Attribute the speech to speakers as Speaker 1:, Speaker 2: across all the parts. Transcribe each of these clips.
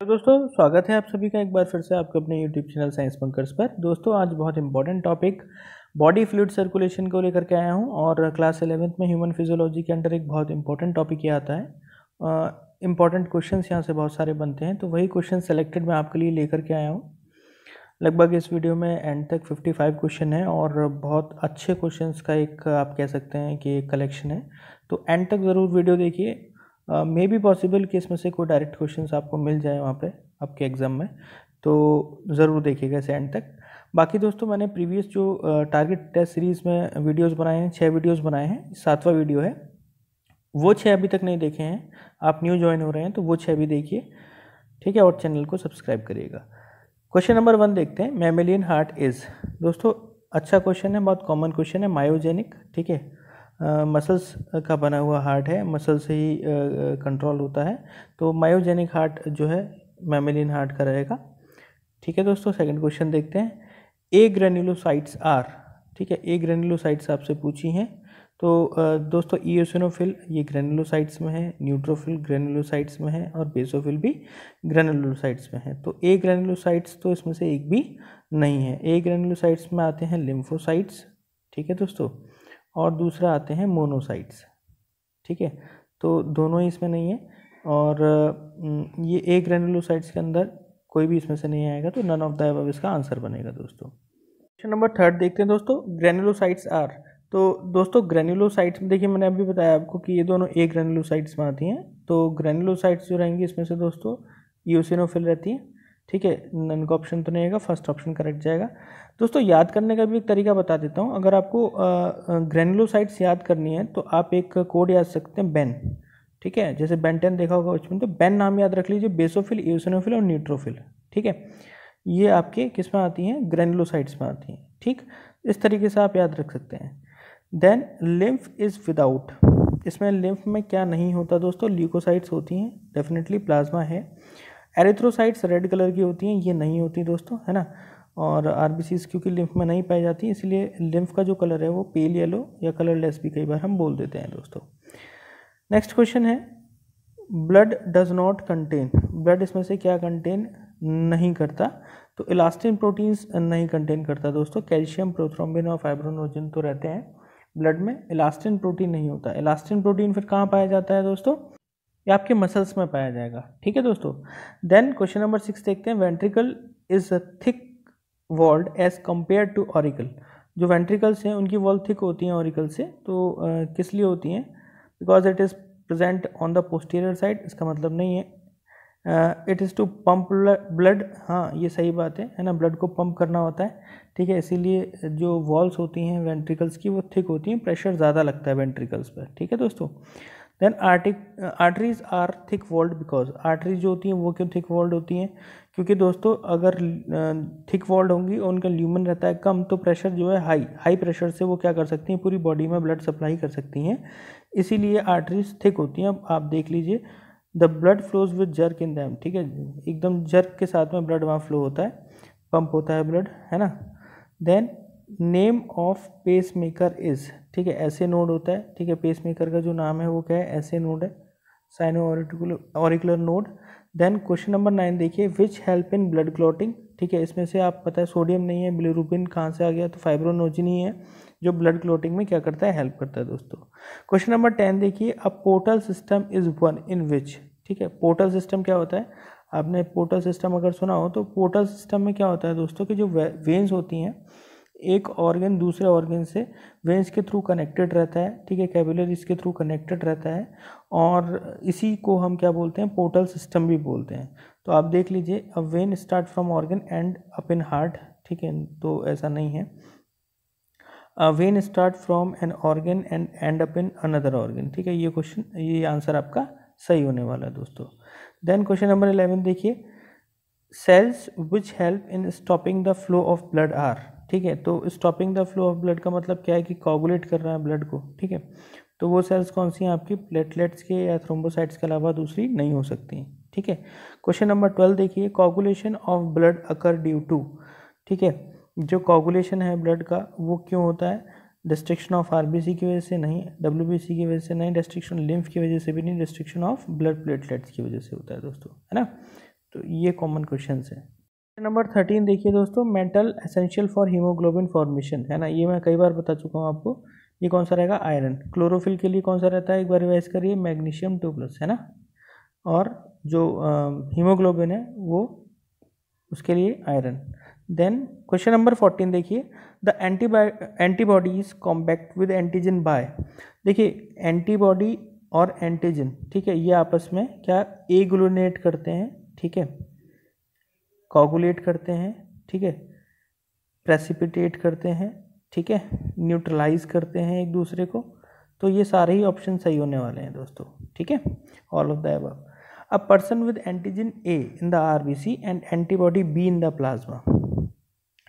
Speaker 1: तो दोस्तों स्वागत है आप सभी का एक बार फिर से आपके अपने यूट्यूब चैनल साइंस पंकर्स पर दोस्तों आज बहुत important topic body fluid circulation को लेकर के आया हूँ और क्लास एलेवेंथ में ह्यूमन फिजियोलॉजी के अंडर एक बहुत इंपॉर्टेंट टॉपिक ये आता है इंपॉर्टेंट क्वेश्चन यहाँ से बहुत सारे बनते हैं तो वही क्वेश्चन सेलेक्टेड मैं आपके लिए लेकर के आया हूँ लगभग इस वीडियो में एंड तक फाइव क्वेश्चन है और बहुत अच्छे क्वेश्चन का एक आप कह सकते हैं कि कलेक्शन है तो एंड तक ज़रूर वीडियो देखिए मे बी पॉसिबल कि इसमें से कोई डायरेक्ट क्वेश्चन आपको मिल जाए वहाँ पर आपके एग्ज़ाम में तो ज़रूर देखिएगा इसे एंड तक बाकी दोस्तों मैंने प्रीवियस जो टारगेट टेस्ट सीरीज़ में वीडियोस बनाए हैं छः वीडियोस बनाए हैं सातवां वीडियो है वो छः अभी तक नहीं देखे हैं आप न्यू ज्वाइन हो रहे हैं तो वो छः भी देखिए ठीक है और चैनल को सब्सक्राइब करिएगा क्वेश्चन नंबर वन देखते हैं मेमेलियन हार्ट इज़ दोस्तों अच्छा क्वेश्चन है बहुत कॉमन क्वेश्चन है मायोजेनिक ठीक है मसल्स का बना हुआ हार्ट है मसल से ही कंट्रोल होता है तो मायोजेनिक हार्ट जो है मैमेलियन हार्ट का रहेगा ठीक है दोस्तों सेकंड क्वेश्चन देखते हैं ए ग्रेन्यूलोसाइट्स आर ठीक है ए ग्रेन्यूलोसाइट्स आपसे पूछी हैं तो दोस्तों ईओसिनोफिल ये ग्रेनुलोसाइट्स में है न्यूट्रोफिल ग्रेनुलोसाइट्स में है और बेसोफिल भी ग्रेनुलोसाइट्स में है तो ए ग्रेनुलोसाइट्स तो इसमें से एक भी नहीं है ए ग्रेनुलोसाइट्स में आते हैं लिम्फोसाइट्स ठीक है दोस्तों और दूसरा आते हैं मोनोसाइट्स ठीक है तो दोनों ही इसमें नहीं है और ये एक ग्रेनुलोसाइट्स के अंदर कोई भी इसमें से नहीं आएगा तो नन ऑफ द अब इसका आंसर बनेगा दोस्तों क्वेश्चन नंबर थर्ड देखते हैं दोस्तों ग्रेनुलोसाइट्स आर तो दोस्तों ग्रेनुलोसाइट्स में देखिए मैंने अभी बताया आपको कि ये दोनों एक ग्रेनुलोसाइट्स में आती हैं तो ग्रेनुलोसाइट्स जो रहेंगी इसमें से दोस्तों यूसिनोफिल रहती हैं ठीक है नन का ऑप्शन तो नहीं आएगा फर्स्ट ऑप्शन करेक्ट जाएगा दोस्तों याद करने का भी एक तरीका बता देता हूँ अगर आपको ग्रेनुलोसाइट्स याद करनी है तो आप एक कोड याद सकते हैं बेन ठीक है जैसे बेंटेन टेन देखा होगा उसमें तो बेन नाम याद रख लीजिए बेसोफिल यूसनोफिल और न्यूट्रोफिल ठीक है ये आपके किस में आती हैं ग्रेनुलोसाइट्स में आती हैं ठीक इस तरीके से आप याद रख सकते हैं देन लिम्फ इज़ विदाउट इसमें लिम्फ में क्या नहीं होता दोस्तों ल्यूकोसाइट्स होती हैं डेफिनेटली प्लाज्मा है एरिथ्रोसाइट्स रेड कलर की होती हैं ये नहीं होती दोस्तों है ना और आर क्योंकि लिम्फ में नहीं पाई जाती इसलिए लिम्फ का जो कलर है वो पेल येलो या कलरलेस भी कई बार हम बोल देते हैं दोस्तों नेक्स्ट क्वेश्चन है blood does not contain blood इसमें से क्या कंटेन नहीं करता तो इलास्टिन प्रोटीन्स नहीं कंटेन करता दोस्तों कैल्शियम प्रोथ्रोम्बिन और फाइब्रोनोजन तो रहते हैं ब्लड में इलास्टिन प्रोटीन नहीं होता इलास्टिन प्रोटीन फिर कहाँ पाया जाता है दोस्तों ये आपके मसल्स में पाया जाएगा ठीक है दोस्तों देन क्वेश्चन नंबर सिक्स देखते हैं ventricle is a thick walled as compare to auricle जो वेंट्रिकल्स हैं उनकी वॉल थिक होती हैं ऑरिकल से तो आ, किस लिए होती हैं because it is present on the posterior side इसका मतलब नहीं है it is to pump blood हाँ ये सही बात है है ना ब्लड को पम्प करना होता है ठीक है इसीलिए जो वॉल्स होती हैं वेंट्रिकल्स की वो थिक होती हैं प्रेशर ज़्यादा लगता है वेंट्रिकल्स पर ठीक है दोस्तों then arteries are thick walled because arteries जो होती हैं वो क्यों थिक वॉल्ड होती हैं क्योंकि दोस्तों अगर थिक वॉल्ड होंगी और उनका ल्यूमन रहता है कम तो प्रेशर जो है हाई हाई प्रेशर से वो क्या कर सकती हैं पूरी बॉडी में ब्लड सप्लाई कर सकती हैं इसीलिए आर्टरीज थिक होती हैं आप देख लीजिए the blood flows with jerk in them ठीक है एकदम जर्क के साथ में ब्लड वहाँ फ्लो होता है पंप होता है ब्लड है ना then name of pacemaker is ठीक है ऐसे नोड होता है ठीक है पेस मेकर का जो नाम है वो क्या है ऐसे नोड है sino auricular node then question number nine देखिए which help in blood clotting ठीक है इसमें से आप पता है सोडियम नहीं है ब्लूरूबिन कहाँ से आ गया तो फाइब्रोनोजिन ही है जो ब्लड क्लॉटिंग में क्या करता है हेल्प करता है दोस्तों क्वेश्चन नंबर टेन देखिए a portal system is one in which ठीक है पोर्टल सिस्टम क्या होता है आपने पोर्टल सिस्टम अगर सुना हो तो पोर्टल सिस्टम में क्या होता है दोस्तों कि जो वे वेन्स होती हैं एक ऑर्गन दूसरे ऑर्गन से वेंस के थ्रू कनेक्टेड रहता है ठीक है कैबुलर इसके थ्रू कनेक्टेड रहता है और इसी को हम क्या बोलते हैं पोर्टल सिस्टम भी बोलते हैं तो आप देख लीजिए a vein start from organ end up in heart ठीक है तो ऐसा नहीं है a vein start from an organ and end up in another organ ठीक है ये क्वेश्चन ये आंसर आपका सही होने वाला है दोस्तों देन क्वेश्चन नंबर इलेवन देखिए cells which help in stopping the flow of blood are ठीक है तो stopping the flow of blood का मतलब क्या है कि कॉगुलेट कर रहा है ब्लड को ठीक है तो वो सेल्स कौन सी हैं आपकी प्लेटलेट्स के या थ्रोम्बोसाइट्स के अलावा दूसरी नहीं हो सकती हैं ठीक है क्वेश्चन नंबर ट्वेल्व देखिए coagulation of blood occur due to ठीक है जो कॉगुलेशन है ब्लड का वो क्यों होता है डिस्ट्रिक्शन ऑफ सी की वजह से नहीं सी की वजह से नहीं डिस्ट्रिक्शन लिम्फ की वजह से भी नहीं डिस्ट्रिक्शन ऑफ ब्लड प्लेटलेट्स की वजह से होता है दोस्तों है ना तो ये कॉमन क्वेश्चन है क्वेश्चन नंबर थर्टीन देखिए दोस्तों metal essential for haemoglobin formation है ना ये मैं कई बार बता चुका हूँ आपको ये कौन सा रहेगा आयरन क्लोरोफिल के लिए कौन सा रहता है एक बार रिवाइज करिए मैग्नीशियम टू प्लस है ना और जो हीमोग्लोबिन है वो उसके लिए iron then question number fourteen देखिए the antibody antibodies combat with antigen by देखिए एंटीबॉडी और एंटीजन ठीक है ये आपस में क्या एग्लोनेट करते हैं ठीक है कॉगुलेट करते हैं ठीक है प्रेसिपिटेट करते हैं ठीक है न्यूट्रलाइज करते हैं एक दूसरे को तो ये सारे ही ऑप्शन सही होने वाले हैं दोस्तों ठीक है all of the above a person with antigen A in the R B C and antibody B in the plasma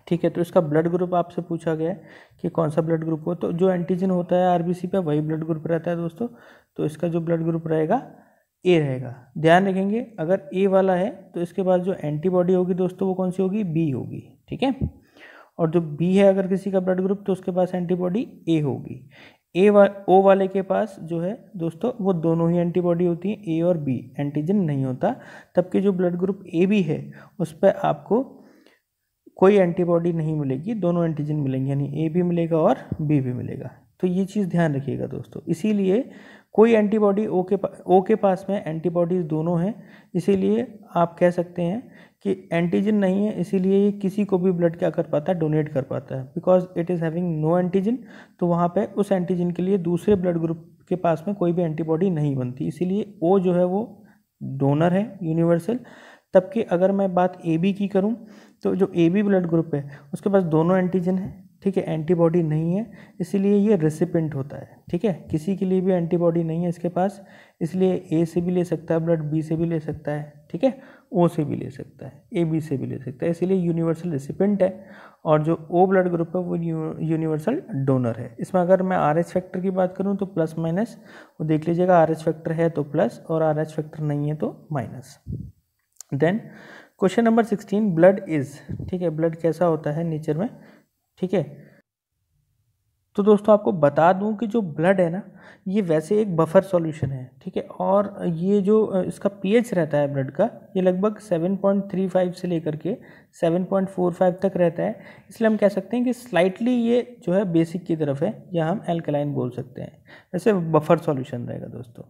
Speaker 1: ठीक है तो इसका ब्लड ग्रुप आपसे पूछा गया है कि कौन सा ब्लड ग्रुप हो तो जो एंटीजन होता है सी पे वही ब्लड ग्रुप रहता है दोस्तों तो इसका जो ब्लड ग्रुप रहेगा ए रहेगा ध्यान रखेंगे अगर ए वाला है तो इसके बाद जो एंटीबॉडी होगी दोस्तों वो कौन सी होगी बी होगी ठीक है और जो बी है अगर किसी का ब्लड ग्रुप तो उसके पास एंटीबॉडी ए होगी ए वा ओ वाले के पास जो है दोस्तों वो दोनों ही एंटीबॉडी होती है ए और बी एंटीजन नहीं होता तबकि जो ब्लड ग्रुप ए भी है उस पर आपको कोई एंटीबॉडी नहीं मिलेगी दोनों एंटीजन मिलेंगे यानी ए भी मिलेगा और बी भी मिलेगा तो ये चीज़ ध्यान रखिएगा दोस्तों इसीलिए कोई एंटीबॉडी ओ के ओ के पास में एंटीबॉडीज़ दोनों हैं इसीलिए आप कह सकते हैं कि एंटीजन नहीं है इसीलिए ये किसी को भी ब्लड क्या कर पाता है डोनेट कर पाता है because it is having no antigen तो वहाँ पे उस एंटीजन के लिए दूसरे ब्लड ग्रुप के पास में कोई भी एंटीबॉडी नहीं बनती इसीलिए ओ जो है वो डोनर है यूनिवर्सल तब अगर मैं बात ए बी की करूँ तो जो ए बी ब्लड ग्रुप है उसके पास दोनों एंटीजन है ठीक है एंटीबॉडी नहीं है इसलिए ये रेसिपेंट होता है ठीक है किसी के लिए भी एंटीबॉडी नहीं है इसके पास इसलिए ए से भी ले सकता है ब्लड बी से भी ले सकता है ठीक है ओ से भी ले सकता है ए बी से भी ले सकता है इसलिए यूनिवर्सल रेसिपेंट है और जो ओ ब्लड ग्रुप है वो यूनिवर्सल डोनर है इसमें अगर मैं आर एच फैक्टर की बात करूँ तो प्लस माइनस वो देख लीजिएगा आर एच फैक्टर है तो प्लस और आर एच फैक्टर नहीं है तो minus then question number sixteen blood is ठीक है ब्लड कैसा होता है नेचर में ठीक है तो दोस्तों आपको बता दूं कि जो ब्लड है ना ये वैसे एक बफर सॉल्यूशन है ठीक है और ये जो इसका पीएच रहता है ब्लड का ये लगभग 7.35 से लेकर के 7.45 तक रहता है इसलिए हम कह सकते हैं कि स्लाइटली ये जो है बेसिक की तरफ है या हम एल्कलाइन बोल सकते हैं वैसे बफर सॉल्यूशन रहेगा दोस्तों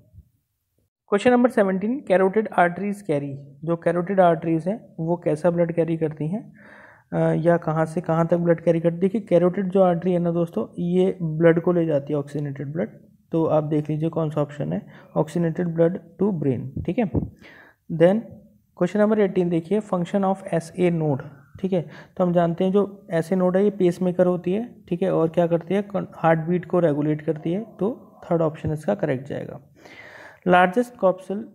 Speaker 1: question number seventeen carotid arteries carry जो कैरोटेड आर्टरीज हैं वो कैसा ब्लड कैरी करती हैं या कहाँ से कहाँ तक ब्लड कैरी करती है देखिए कैरोटिड जो आर्टरी है ना दोस्तों ये ब्लड को ले जाती है ऑक्सीनेटेड ब्लड तो आप देख लीजिए कौन सा ऑप्शन है ऑक्सीनेटेड ब्लड टू ब्रेन ठीक है देन क्वेश्चन नंबर एटीन देखिए function of S A node ठीक है तो हम जानते हैं जो ऐसे नोड है ये पेस मेकर होती है ठीक है और क्या करती है हार्ट बीट को रेगुलेट करती है तो थर्ड ऑप्शन इसका करेक्ट जाएगा largest corpuscle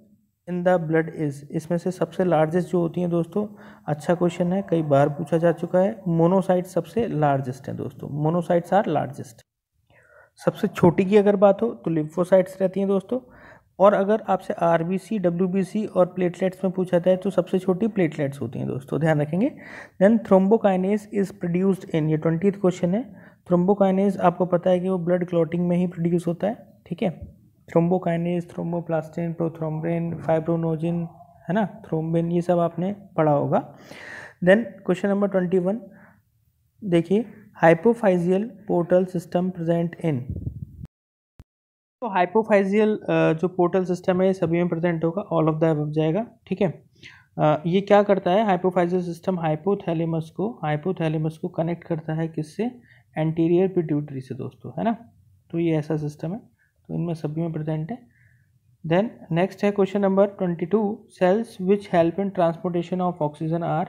Speaker 1: in the blood is इसमें से सबसे लार्जेस्ट जो होती हैं दोस्तों अच्छा क्वेश्चन है कई बार पूछा जा चुका है मोनोसाइट सबसे लार्जेस्ट हैं दोस्तों मोनोसाइट्स आर लार्जेस्ट सबसे छोटी की अगर बात हो तो लिम्फोसाइट्स रहती हैं दोस्तों और अगर आपसे R B C W B C और प्लेटलेट्स में पूछा जाए तो सबसे छोटी प्लेटलेट्स होती हैं दोस्तों ध्यान रखेंगे then thrombokinase is produced in ये ट्वेंटी क्वेश्चन है थ्रोम्बोकाइनेस आपको पता है कि वो ब्लड क्लॉटिंग में ही प्रोड्यूस होता है ठीक है थ्रोम्बोकाइनेस थ्रोम्बोप्लास्टिन प्रोथ्रोम्बिन फाइब्रोनोजिन है ना थ्रोम्बिन ये सब आपने पढ़ा होगा then question number twenty one देखिए hypophyseal portal system present in तो हाइपोफाइजियल जो पोर्टल सिस्टम है सभी में प्रेजेंट होगा ऑल ऑफ द अब जाएगा ठीक है ये क्या करता है हाइपोफाइजियल सिस्टम हाइपोथैलेमस को हाइपोथैलेमस को कनेक्ट करता है किससे एंटीरियर पिट्यूटरी से दोस्तों है ना तो ये ऐसा सिस्टम है तो इनमें सभी में प्रेजेंट है देन नेक्स्ट है question number twenty two cells which help in transportation of oxygen are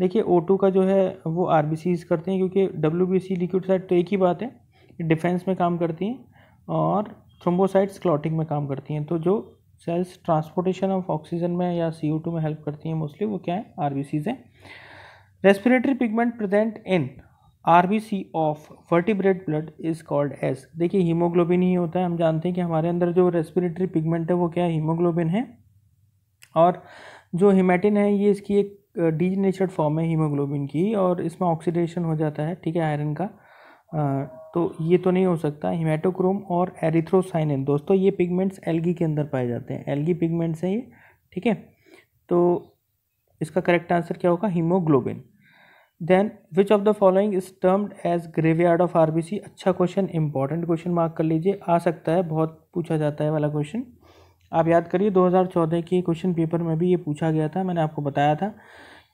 Speaker 1: देखिए ओ टू का जो है वो आर बी सीज करते हैं क्योंकि W B C liquid side तो एक ही बात है डिफेंस में काम करती हैं और थ्रोम्बोसाइड्स क्लॉटिंग में काम करती हैं तो जो सेल्स ट्रांसपोर्टेशन ऑफ ऑक्सीजन में या सी ओ टू में हेल्प करती हैं मोस्टली वो क्या है आर बी सीज हैं respiratory pigment present in R B C of vertebrate blood is called as देखिए हीमोग्लोबिन ही होता है हम जानते हैं कि हमारे अंदर जो रेस्पिरेटरी पिगमेंट है वो क्या है हीमोग्लोबिन है और जो हिमेटिन है ये इसकी एक डीजनेचर्ड फॉर्म है हीमोग्लोबिन की और इसमें ऑक्सीडेशन हो जाता है ठीक है आयरन का आ, तो ये तो नहीं हो सकता हिमेटोक्रोम और एरिथ्रोसाइनिन दोस्तों ये पिगमेंट्स एलगी के अंदर पाए जाते हैं एलगी पिगमेंट्स हैं ये ठीक है तो इसका करेक्ट आंसर क्या होगा haemoglobin then which of the following is termed as graveyard of R अच्छा क्वेश्चन इंपॉर्टेंट क्वेश्चन मार्क कर लीजिए आ सकता है बहुत पूछा जाता है वाला क्वेश्चन आप याद करिए 2014 के क्वेश्चन पेपर में भी ये पूछा गया था मैंने आपको बताया था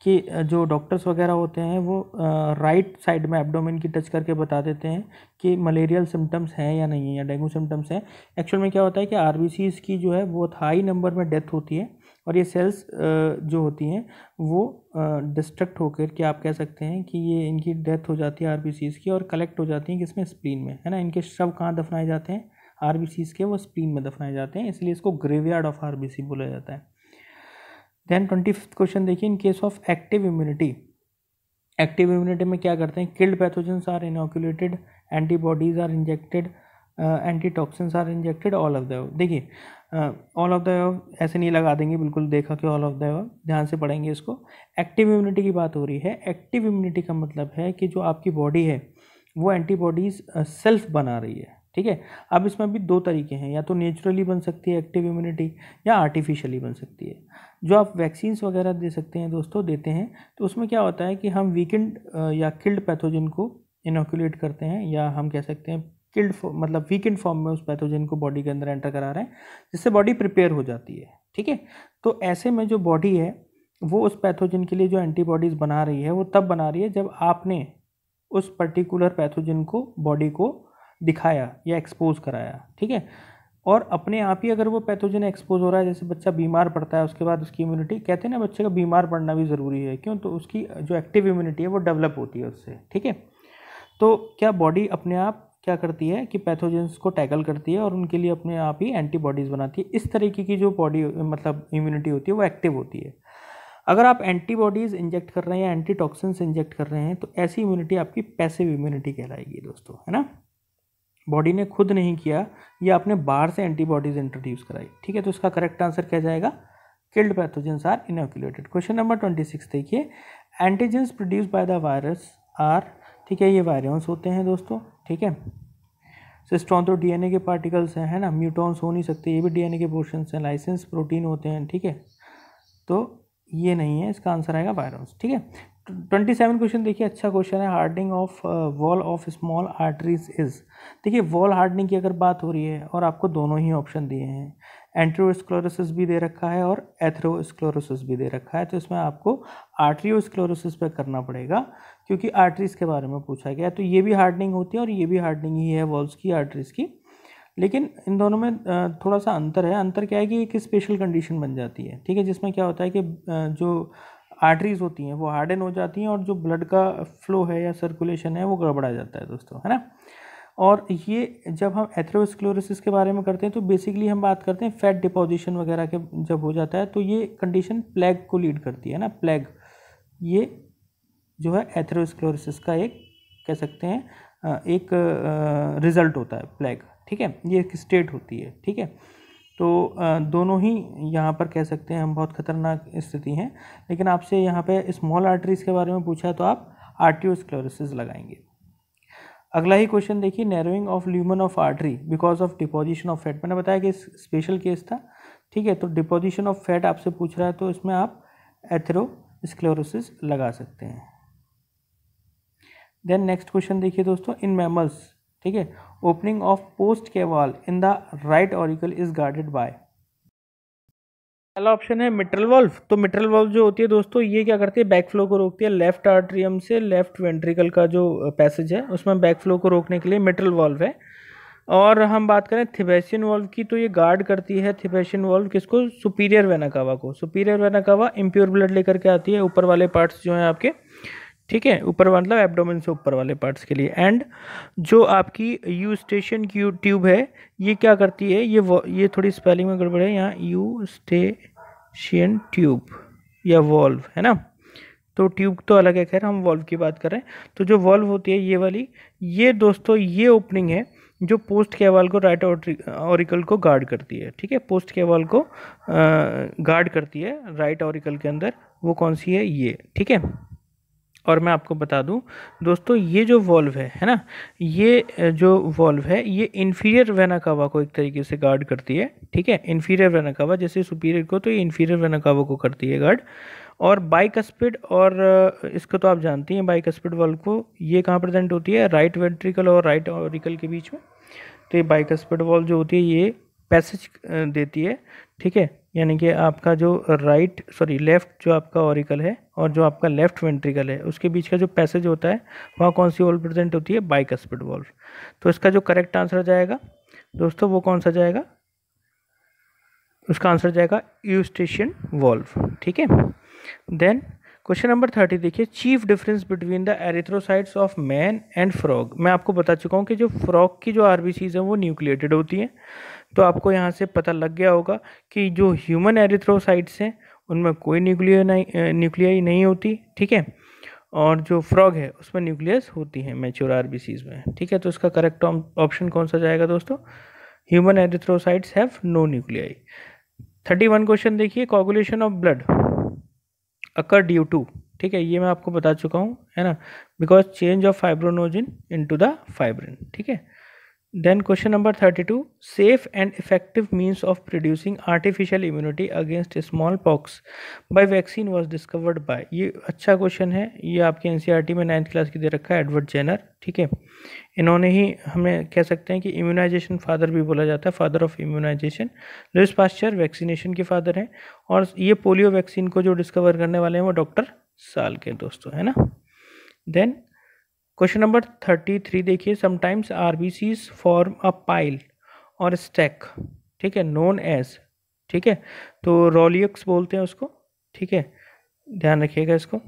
Speaker 1: कि जो डॉक्टर्स वगैरह होते हैं वो राइट साइड में एब्डोमेन की टच करके बता देते हैं कि मलेरियल सिम्टम्स हैं या नहीं है या डेंगू सिम्टम्स हैं एक्चुअल में क्या होता है कि आर की जो है बहुत हाई नंबर में डेथ होती है और ये सेल्स जो होती हैं वो डिस्ट्रक्ट होकर के आप कह सकते हैं कि ये इनकी डेथ हो जाती है आर की और कलेक्ट हो जाती हैं किसमें स्प्रीन में है ना इनके शव कहाँ दफनाए जाते हैं आर के वो स्प्रीन में दफनाए जाते हैं इसलिए इसको ग्रेवयार्ड ऑफ आर बोला जाता है देन ट्वेंटी फिफ्थ क्वेश्चन देखिए in case of active immunity active immunity में क्या करते हैं killed pathogens are inoculated antibodies are injected anti are injected all of the देखिए ऑल ऑफ द ऐसे नहीं लगा देंगे बिल्कुल देखा कि ऑल ऑफ द ध्यान से पढ़ेंगे इसको एक्टिव इम्यूनिटी की बात हो रही है एक्टिव इम्यूनिटी का मतलब है कि जो आपकी बॉडी है वो एंटीबॉडीज़ सेल्फ बना रही है ठीक है अब इसमें भी दो तरीके हैं या तो नेचुरली बन सकती है एक्टिव इम्यूनिटी या आर्टिफिशियली बन सकती है जो आप वैक्सीन्स वगैरह दे सकते हैं दोस्तों देते हैं तो उसमें क्या होता है कि हम वीकेंड या किल्ड पैथोजन को इनोकुलेट करते हैं या हम कह सकते हैं किल्ड मतलब वीकेंड फॉर्म में उस पैथोजन को बॉडी के अंदर एंटर करा रहे हैं जिससे बॉडी प्रिपेयर हो जाती है ठीक है तो ऐसे में जो बॉडी है वो उस पैथोजन के लिए जो एंटीबॉडीज़ बना रही है वो तब बना रही है जब आपने उस पर्टिकुलर पैथोजन को बॉडी को दिखाया या एक्सपोज कराया ठीक है और अपने आप ही अगर वो पैथोजन एक्सपोज हो रहा है जैसे बच्चा बीमार पड़ता है उसके बाद उसकी इम्यूनिटी कहते हैं ना बच्चे का बीमार पड़ना भी ज़रूरी है क्यों तो उसकी जो एक्टिव इम्यूनिटी है वो डेवलप होती है उससे ठीक है तो क्या बॉडी अपने आप क्या करती है कि पैथोजेंस को टैकल करती है और उनके लिए अपने आप ही एंटीबॉडीज़ बनाती है इस तरीके की जो बॉडी मतलब इम्यूनिटी होती है वो एक्टिव होती है अगर आप एंटीबॉडीज़ इंजेक्ट कर रहे हैं या इंजेक्ट कर रहे हैं तो ऐसी इम्यूनिटी आपकी पैसिव इम्यूनिटी कहलाएगी दोस्तों है ना बॉडी ने खुद नहीं किया या आपने बाहर से एंटीबॉडीज़ इंट्रोड्यूस कराई ठीक है तो इसका करेक्ट आंसर क्या जाएगा killed pathogens are are question number twenty six देखिए antigens produce by the virus are ठीक है ये वायरस होते हैं दोस्तों ठीक है सिस्ट्रॉन तो डीएनए के पार्टिकल्स हैं है ना म्यूटॉन्स हो नहीं सकते ये भी डीएनए के पोर्शन हैं लाइसेंस प्रोटीन होते हैं ठीक है तो ये नहीं है इसका आंसर आएगा वायरस ठीक है ट्वेंटी सेवन क्वेश्चन देखिए अच्छा क्वेश्चन है hardening of wall of small arteries is देखिए वॉल हार्डनिंग की अगर बात हो रही है और आपको दोनों ही ऑप्शन दिए हैं एंट्रोस्क्लोरोसिस भी दे रखा है और एथ्रोस्क्लोरोसिस भी दे रखा है तो इसमें आपको आर्ट्रियोस्क्लोरोसिस पे करना पड़ेगा क्योंकि आर्टरीज के बारे में पूछा गया तो ये भी हार्डनिंग होती है और ये भी हार्डनिंग ही है वॉल्स की आर्टरीज की लेकिन इन दोनों में थोड़ा सा अंतर है अंतर क्या है कि एक स्पेशल कंडीशन बन जाती है ठीक है जिसमें क्या होता है कि जो आर्टरीज होती हैं वो हार्डन हो जाती हैं और जो ब्लड का फ्लो है या सर्कुलेशन है वो गड़बड़ा जाता है दोस्तों है ना और ये जब हम एथेरोस्क्लोरोसिस के बारे में करते हैं तो बेसिकली हम बात करते हैं फैट डिपोजिशन वगैरह के जब हो जाता है तो ये कंडीशन प्लेग को लीड करती है ना प्लेग ये जो है एथरोस्क्लोरिस का एक कह सकते हैं एक रिज़ल्ट होता है प्लेग ठीक है ये एक स्टेट होती है ठीक है तो दोनों ही यहाँ पर कह सकते हैं हम बहुत ख़तरनाक स्थिति हैं लेकिन आपसे यहाँ पे स्मॉल आर्टरीज़ के बारे में पूछा है तो आप आर्टियोस्क्लोरोसिस लगाएंगे अगला ही क्वेश्चन देखिए narrowing of lumen of artery because of deposition of fat मैंने बताया कि स्पेशल केस था ठीक है तो डिपोजिशन ऑफ फैट आपसे पूछ रहा है तो इसमें आप एथेरोस्क्लेरोसिस लगा सकते हैं देन नेक्स्ट क्वेश्चन देखिए दोस्तों इन मैमल्स ठीक है opening of post caval in the right auricle is guarded by पहला ऑप्शन है मिट्रल वॉल्व तो मिट्रल वॉल्व जो होती है दोस्तों ये क्या करती है बैक फ्लो को रोकती है लेफ्ट आर्ट्रियम से लेफ्ट वेंट्रिकल का जो पैसेज है उसमें बैक फ्लो को रोकने के लिए मिट्रल वॉल्व है और हम बात करें थिबेशियन वॉल्व की तो ये गार्ड करती है थिबेशियन वॉल्व किसको सुपीरियर वेनाकावा को सुपीरियर वेनाकावा इम्प्योर ब्लड लेकर के आती है ऊपर वाले पार्ट्स जो हैं आपके ठीक है ऊपर मतलब एब्डोमेन से ऊपर वाले पार्ट्स के लिए एंड जो आपकी यू स्टेशन की ट्यूब है ये क्या करती है ये ये थोड़ी स्पेलिंग में गड़बड़ है यहाँ यू स्टेशन ट्यूब या वॉल्व है ना तो ट्यूब तो अलग है खैर हम वॉल्व की बात करें तो जो वॉल्व होती है ये वाली ये दोस्तों ये ओपनिंग है जो पोस्ट के अवाल को राइट ऑरिकल को गार्ड करती है ठीक है पोस्ट के अवाल को गार्ड करती है राइट ऑरिकल के अंदर वो कौन सी है ये ठीक है और मैं आपको बता दूं दोस्तों ये जो वॉल्व है है ना ये जो वॉल्व है ये इन्फीरियर वेनाकावा को एक तरीके से गार्ड करती है ठीक है इन्फीरियर वेनाकावा जैसे सुपीरियर को तो ये इन्फीरियर वेनाकावा को करती है गार्ड और बाइक स्पीड और इसको तो आप जानती हैं बाइक स्पीड वॉल्व को ये कहाँ प्रजेंट होती है राइट वेंट्रिकल और राइट ऑरिकल के बीच में तो ये बाइक स्पीड वॉल्व जो होती है ये पैसेज देती है ठीक है यानी कि आपका जो राइट सॉरी लेफ़्ट जो आपका ऑरिकल है और जो आपका लेफ़्ट वेंट्रिकल है उसके बीच का जो पैसेज होता है वहाँ कौन सी वॉल्व प्रेजेंट होती है बाइक स्पीड वॉल्व तो इसका जो करेक्ट आंसर जाएगा दोस्तों वो कौन सा जाएगा उसका आंसर जाएगा यूस्टेशन वॉल्व ठीक है देन क्वेश्चन नंबर थर्टी देखिए chief difference between the erythrocytes of man and frog मैं आपको बता चुका हूँ कि जो फ्रॉग की जो आरबीसीज हैं वो न्यूक्लिएटेड होती हैं तो आपको यहाँ से पता लग गया होगा कि जो ह्यूमन एरिथ्रोसाइट्स हैं उनमें कोई न्यूक्लियर नहीं न्यूक्लियाई नहीं होती ठीक है और जो फ्रॉग है उसमें न्यूक्लियस होती है मेच्योर आर में ठीक है तो इसका करेक्ट ऑप्शन कौन सा जाएगा दोस्तों human erythrocytes have no nuclei thirty one question देखिए coagulation of blood occur due to ठीक है ये मैं आपको बता चुका हूँ है ना because change of fibrinogen into the fibrin ठीक है then question number thirty two safe and effective means of producing artificial immunity against smallpox by vaccine was discovered by ये अच्छा क्वेश्चन है ये आपके एन सी आर टी में ninth class की दे रखा है एडवर्ड जेनर ठीक है इन्होंने ही हमें कह सकते हैं कि इम्यूनाइजेशन फादर भी बोला जाता है father of immunisation Louis Pasteur vaccination के फादर हैं और ये पोलियो वैक्सीन को जो डिस्कवर करने वाले हैं वो डॉक्टर साल के दोस्तों है ना then question number thirty three देखिए sometimes R B Cs form a pile और स्टैक ठीक है नोन एज ठीक है तो रोलियक्स बोलते हैं उसको ठीक है ध्यान रखिएगा इसको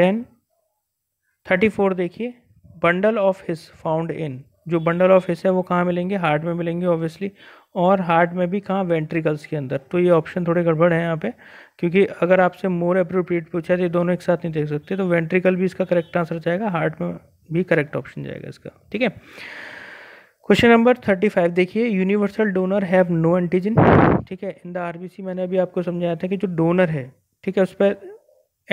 Speaker 1: देन थर्टी फोर देखिए bundle of His found in जो बंडल ऑफ हिस है वो कहाँ मिलेंगे हार्ट में मिलेंगे ऑब्वियसली और हार्ट में भी कहाँ वेंट्रिकल्स के अंदर तो ये ऑप्शन थोड़े गड़बड़ हैं यहाँ पे क्योंकि अगर आपसे मोर अप्रोप्रिएट पूछा तो ये दोनों एक साथ नहीं देख सकते तो वेंट्रिकल भी इसका करेक्ट आंसर जाएगा हार्ट में भी करेक्ट ऑप्शन जाएगा इसका ठीक है क्वेश्चन नंबर थर्टी फाइव देखिए universal donor have no antigen ठीक है इन द आरबीसी मैंने अभी आपको समझाया था कि जो डोनर है ठीक है उस पर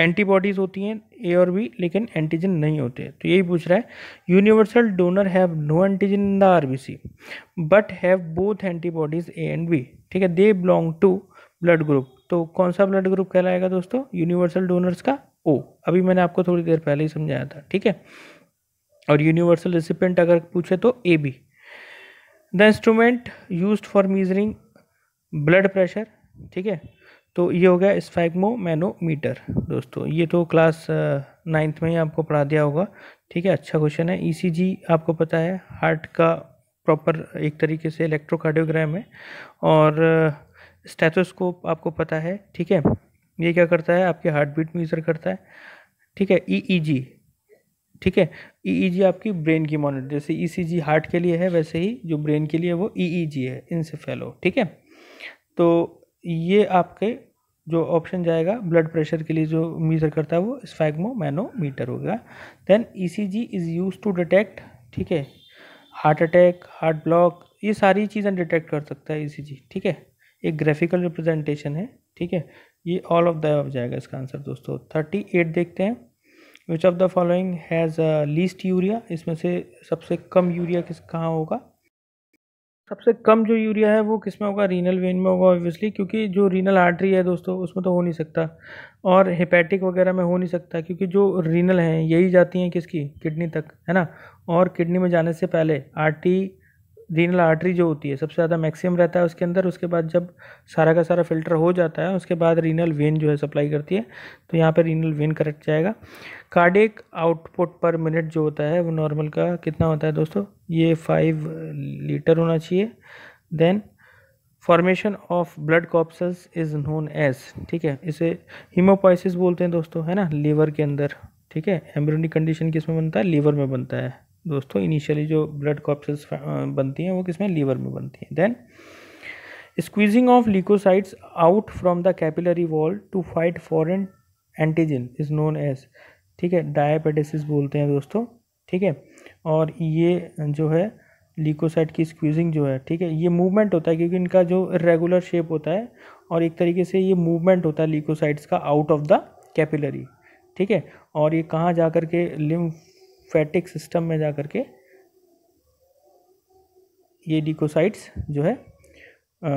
Speaker 1: एंटीबॉडीज़ होती हैं ए और बी लेकिन एंटीजन नहीं होते तो यही पूछ रहा है universal donor have no antigen in the RBC but have both antibodies A and B ठीक है they belong to blood group तो कौन सा ब्लड ग्रुप कहलाएगा दोस्तों यूनिवर्सल डोनर्स का ओ अभी मैंने आपको थोड़ी देर पहले ही समझाया था ठीक है और यूनिवर्सल रिसिपेंट अगर पूछे तो A B the instrument use for measuring blood pressure ठीक है तो ये हो गया स्फैगमो मैनोमीटर दोस्तों ये तो क्लास नाइन्थ में ही आपको पढ़ा दिया होगा ठीक है अच्छा क्वेश्चन है ईसीजी e आपको पता है हार्ट का प्रॉपर एक तरीके से इलेक्ट्रोकार्डियोग्राम है और स्टेथोस्कोप आपको पता है ठीक है ये क्या करता है आपके हार्ट बीट मेजर करता है ठीक है ईईजी e e ठीक है ईईजी आपकी ब्रेन की मॉनिटर जैसे ईसीजी हार्ट के लिए है वैसे ही जो ब्रेन के लिए वो ईईजी है फैलो ठीक है तो ये आपके जो ऑप्शन जाएगा ब्लड प्रेशर के लिए जो मीज़र करता है वो स्फैग्मोमैनोमीटर होगा then ECG is use to detect ठीक है हार्ट अटैक हार्ट ब्लॉक ये सारी चीज़ें डिटेक्ट कर सकता है ईसीजी e ठीक है एक ग्राफिकल रिप्रेजेंटेशन है ठीक है ये ऑल ऑफ द ऑफ जाएगा इसका आंसर दोस्तों थर्टी एट देखते हैं which of the following has least urea इसमें से सबसे कम यूरिया किस कहाँ होगा सबसे कम जो यूरिया है वो किस में होगा रीनल वेन में होगा ऑब्वियसली क्योंकि जो रीनल आर्टरी है दोस्तों उसमें तो हो नहीं सकता और हेपेटिक वगैरह में हो नहीं सकता क्योंकि जो रीनल हैं यही जाती हैं किसकी किडनी तक है ना और किडनी में जाने से पहले आर्टी रीनल आर्टरी जो होती है सबसे ज़्यादा मैक्सिमम रहता है उसके अंदर उसके बाद जब सारा का सारा फिल्टर हो जाता है उसके बाद रीनल वेन जो है सप्लाई करती है तो यहाँ पर रीनल वेन करेक्ट जाएगा कार्डिक आउटपुट पर मिनट जो होता है वो नॉर्मल का कितना होता है दोस्तों ये फाइव लीटर होना चाहिए then formation of blood corpuscles is known as ठीक है इसे हीमोपाइसिस बोलते हैं दोस्तों है ना लीवर के अंदर ठीक है एम्ब्रोनिक कंडीशन किस में बनता है लीवर में बनता है दोस्तों इनिशियली जो ब्लड कॉप्सल्स uh, बनती हैं वो किसमें लीवर में बनती हैं then squeezing of leucocytes out from the capillary wall to fight foreign antigen is known as ठीक है डायबिटिस बोलते हैं दोस्तों ठीक है और ये जो है लीकोसाइड की स्क्वीजिंग जो है ठीक है ये मूवमेंट होता है क्योंकि इनका जो रेगुलर शेप होता है और एक तरीके से ये मूवमेंट होता है लीकोसाइड्स का आउट ऑफ द कैपिलरी ठीक है और ये कहाँ जा कर के लिम्फ फैटिक सिस्टम में जा करके ये डिकोसाइट्स जो है आ,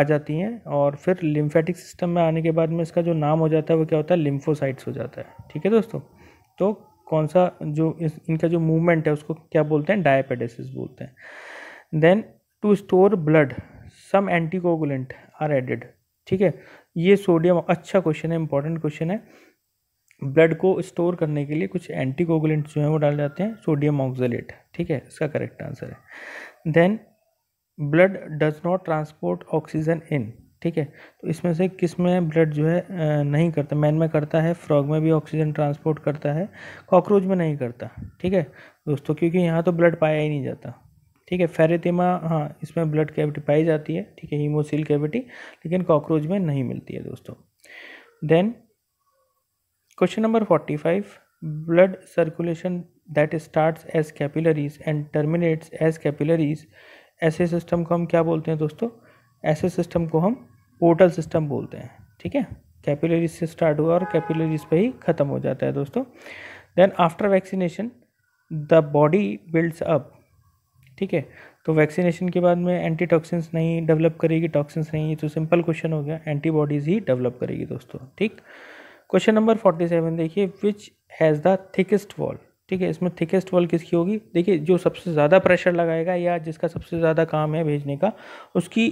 Speaker 1: आ जाती हैं और फिर लिम्फेटिक सिस्टम में आने के बाद में इसका जो नाम हो जाता है वो क्या होता है लिम्फोसाइट्स हो जाता है ठीक है दोस्तों तो कौन सा जो इस, इनका जो मूवमेंट है उसको क्या बोलते हैं डायपेडेसिस बोलते हैं then to store blood some anticoagulant are added ठीक है ये सोडियम अच्छा क्वेश्चन है इंपॉर्टेंट क्वेश्चन है ब्लड को स्टोर करने के लिए कुछ एंटीकोगुलेंट्स जो हैं वो डाले जाते हैं सोडियम ऑक्जलेट ठीक है इसका करेक्ट आंसर है then blood does not transport oxygen in ठीक है तो इसमें से किस में ब्लड जो है नहीं करता मैन में करता है फ्रॉग में भी ऑक्सीजन ट्रांसपोर्ट करता है कॉकरोच में नहीं करता ठीक है दोस्तों क्योंकि यहाँ तो ब्लड पाया ही नहीं जाता ठीक है फेरेथेमा हाँ इसमें ब्लड कैविटी पाई जाती है ठीक है हीमोसील कैविटी लेकिन कॉकरोच में नहीं मिलती है दोस्तों then question number forty five blood circulation that start as capillaries and terminates as capillaries ऐसे सिस्टम को हम क्या बोलते हैं दोस्तों ऐसे सिस्टम को हम पोर्टल सिस्टम बोलते हैं ठीक है कैपिलरीज से स्टार्ट हुआ और कैपिलरीज पे ही ख़त्म हो जाता है दोस्तों then after vaccination the body builds up ठीक है तो वैक्सीनेशन के बाद में एंटी टॉक्सिन्स नहीं डेवलप करेगी टॉक्सिन्स नहीं ये तो सिंपल क्वेश्चन हो गया एंटीबॉडीज़ ही डेवलप करेगी दोस्तों ठीक क्वेश्चन नंबर फोर्टी सेवन देखिए which has the thickest wall ठीक है इसमें थिकेस्ट वॉल किसकी होगी देखिए जो सबसे ज़्यादा प्रेशर लगाएगा या जिसका सबसे ज़्यादा काम है भेजने का उसकी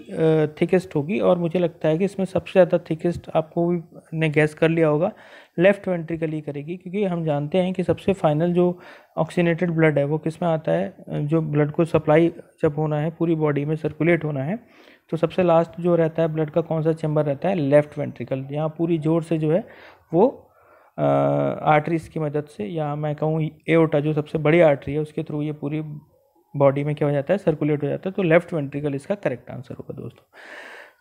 Speaker 1: थिकेस्ट होगी और मुझे लगता है कि इसमें सबसे ज़्यादा थिकेस्ट आपको भी ने गैस कर लिया होगा लेफ्ट वेंट्रिकल ही करेगी क्योंकि हम जानते हैं कि सबसे फाइनल जो ऑक्सीनेटेड ब्लड है वो किस में आता है जो ब्लड को सप्लाई जब होना है पूरी बॉडी में सर्कुलेट होना है तो सबसे लास्ट जो रहता है ब्लड का कौन सा चैम्बर रहता है लेफ्ट वेंट्रिकल यहाँ पूरी जोर से जो है वो आर्टरीज की मदद से या मैं कहूँ एओटा जो सबसे बड़ी आर्टरी है उसके थ्रू ये पूरी बॉडी में क्या हो जाता है सर्कुलेट हो जाता है तो लेफ्ट वेंट्रिकल इसका करेक्ट आंसर होगा दोस्तों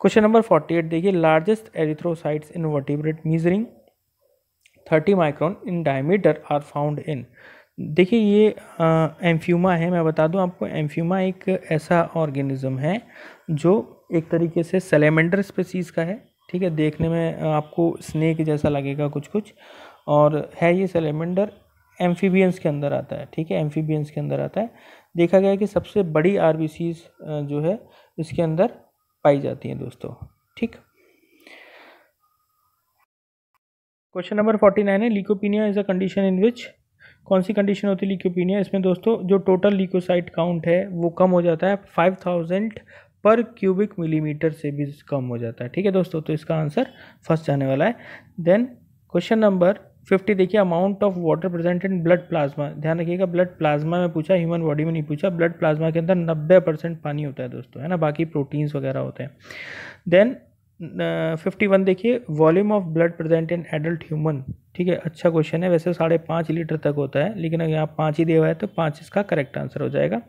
Speaker 1: क्वेश्चन नंबर फोर्टी एट देखिए largest erythrocytes in vertebrate measuring thirty micron in diameter are found in देखिए ये एम्फ्यूमा है मैं बता दूं आपको एम्फ्यूमा एक ऐसा ऑर्गेनिज्म है जो एक तरीके से सेलेमेंडर स्पेसीज़ का है ठीक है देखने में आपको स्नेक जैसा लगेगा कुछ कुछ और है ये सेलेमेंडर एम्फीबियंस के अंदर आता है ठीक है एम्फीबियंस के अंदर आता है देखा गया कि सबसे बड़ी आर जो है इसके अंदर पाई जाती हैं दोस्तों ठीक क्वेश्चन नंबर फोर्टी नाइन है लिकोपीनिया इज़ अ कंडीशन इन विच कौन सी कंडीशन होती है लिकोपीनिया इसमें दोस्तों जो टोटल लिकोसाइट काउंट है वो कम हो जाता है five thousand per cubic millimetre से भी कम हो जाता है ठीक है दोस्तों तो इसका आंसर फर्स्ट जाने वाला है देन क्वेश्चन नंबर फिफ्टी देखिए amount of water present in blood plasma ध्यान रखिएगा ब्लड प्लाज्मा में पूछा ह्यूमन बॉडी में नहीं पूछा ब्लड प्लाज्मा के अंदर नब्बे परसेंट पानी होता है दोस्तों है ना बाकी प्रोटीन्स वगैरह होते हैं देन फिफ्टी वन देखिए volume of blood present in adult human ठीक है अच्छा क्वेश्चन है वैसे साढ़े पाँच लीटर तक होता है लेकिन अगर यहाँ पाँच ही दिया हुआ है तो पाँच इसका करेक्ट आंसर हो जाएगा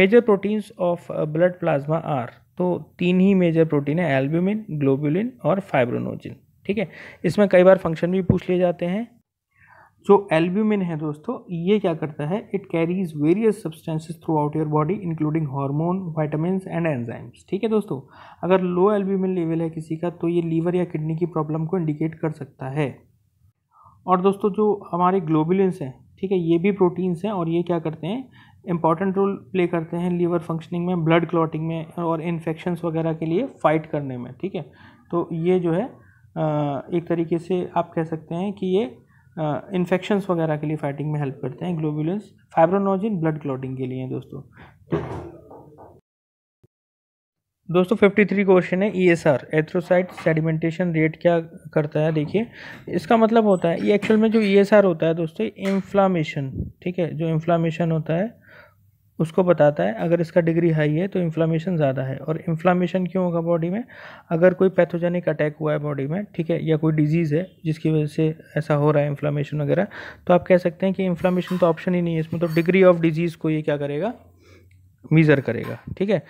Speaker 1: major proteins of blood plasma are तो तीन ही मेजर प्रोटीन है एल्ब्यूमिन ग्लोबुलिन और फाइब्रोनोजिन ठीक है इसमें कई बार फंक्शन भी पूछ लिए जाते हैं जो एल्ब्यूमिन है दोस्तों ये क्या करता है it carries various substances throughout your body including hormone vitamin and enzymes ठीक है दोस्तों अगर लो एल्ब्यूमिन लेवल है किसी का तो ये लीवर या किडनी की प्रॉब्लम को इंडिकेट कर सकता है और दोस्तों जो हमारे ग्लोबुलिन हैं ठीक है ये भी प्रोटीन्स हैं और ये क्या करते हैं इंपॉर्टेंट रोल प्ले करते हैं लीवर फंक्शनिंग में ब्लड क्लॉटिंग में और इन्फेक्शंस वगैरह के लिए फ़ाइट करने में ठीक है तो ये जो है एक तरीके से आप कह सकते हैं कि ये इन्फेक्शंस वगैरह के लिए फाइटिंग में हेल्प करते हैं ग्लोबुलेंस फाइब्रोनोजिन ब्लड क्लॉटिंग के लिए दोस्तों तो दोस्तों 53 क्वेश्चन है E S R erythrocyte sedimentation rate क्या करता है देखिए इसका मतलब होता है ये एक्चुअल में जो ई एस आर होता है दोस्तों इन्फ्लामेशन ठीक है जो इन्फ्लामेशन होता है उसको बताता है अगर इसका डिग्री हाई है तो इन्फ्लामेशन ज़्यादा है और इन्फ्लामेशन क्यों होगा बॉडी में अगर कोई पैथोजेनिक अटैक हुआ है बॉडी में ठीक है या कोई डिजीज़ है जिसकी वजह से ऐसा हो रहा है इन्फ्लामेशन वगैरह तो आप कह सकते हैं कि इन्फ्लामेशन तो ऑप्शन ही नहीं है इसमें तो डिग्री ऑफ डिजीज़ को ये क्या करेगा मीज़र करेगा ठीक है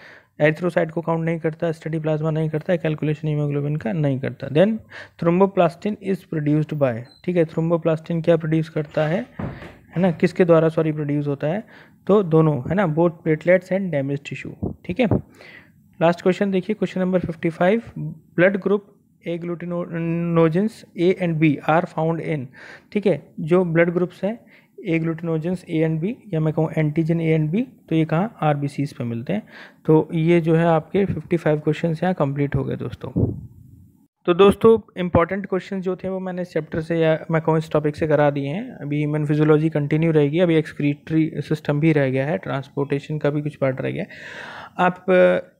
Speaker 1: एथ्रोसाइड को काउंट नहीं करता स्टडी प्लाज्मा नहीं करता कैलकुलेशन हीमोग्लोबिन का नहीं करता then thromboplastin is produced by ठीक है थ्रोम्बोप्लास्टिन क्या प्रोड्यूस करता है है ना किसके द्वारा सॉरी प्रोड्यूस होता है तो दोनों है ना both platelets and damage tissue ठीक है लास्ट क्वेश्चन देखिए question number fifty five blood group A agglutinogens A and B are found in ठीक है जो ब्लड ग्रुप्स हैं ए ग्लूटिनोजेंस ए एंड बी या मैं कहूँ एंटीजन ए एंड बी तो ये कहाँ आर बी सीज पर मिलते हैं तो ये जो है आपके फिफ्टी फाइव क्वेश्चन यहाँ कंप्लीट हो गए दोस्तों तो दोस्तों इंपॉर्टेंट क्वेश्चन जो थे वो मैंने इस चैप्टर से या मैं कहूँ इस टॉपिक से करा दिए हैं अभी ह्यूमन फिजोलॉजी कंटिन्यू रहेगी अभी एक्सक्रीटरी सिस्टम भी रह गया है ट्रांसपोर्टेशन का भी कुछ पार्ट रह गया है आप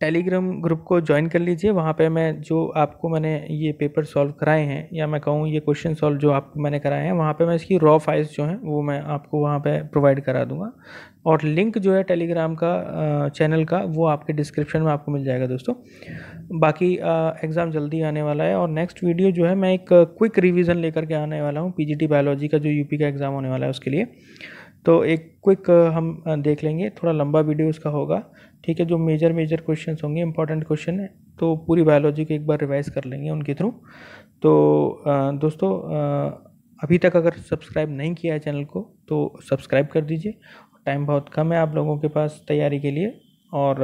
Speaker 1: टेलीग्राम ग्रुप को ज्वाइन कर लीजिए वहाँ पे मैं जो आपको मैंने ये पेपर सॉल्व कराए हैं या मैं कहूँ ये क्वेश्चन सॉल्व जो आप मैंने कराए हैं वहाँ पे मैं इसकी रॉ फाइल्स जो हैं वो मैं आपको वहाँ पे प्रोवाइड करा दूँगा और लिंक जो है टेलीग्राम का चैनल का वो आपके डिस्क्रिप्शन में आपको मिल जाएगा दोस्तों बाकी एग्ज़ाम जल्दी आने वाला है और नेक्स्ट वीडियो जो है मैं एक क्विक रिविज़न लेकर के आने वाला हूँ पी बायोलॉजी का जो यू का एग्ज़ाम होने वाला है उसके लिए तो एक क्विक हम देख लेंगे थोड़ा लंबा वीडियो उसका होगा ठीक है जो मेजर मेजर क्वेश्चन होंगे इंपॉर्टेंट क्वेश्चन है तो पूरी बायोलॉजी को एक बार रिवाइज कर लेंगे उनके थ्रू तो दोस्तों अभी तक अगर सब्सक्राइब नहीं किया है चैनल को तो सब्सक्राइब कर दीजिए टाइम बहुत कम है आप लोगों के पास तैयारी के लिए और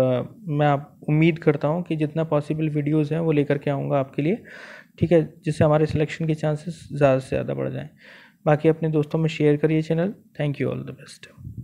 Speaker 1: मैं आप उम्मीद करता हूँ कि जितना पॉसिबल वीडियोज़ हैं वो लेकर के आऊँगा आपके लिए ठीक है जिससे हमारे सिलेक्शन के चांसेस ज़्यादा से ज़्यादा बढ़ जाएँ बाकी अपने दोस्तों में शेयर करिए channel thank you all the best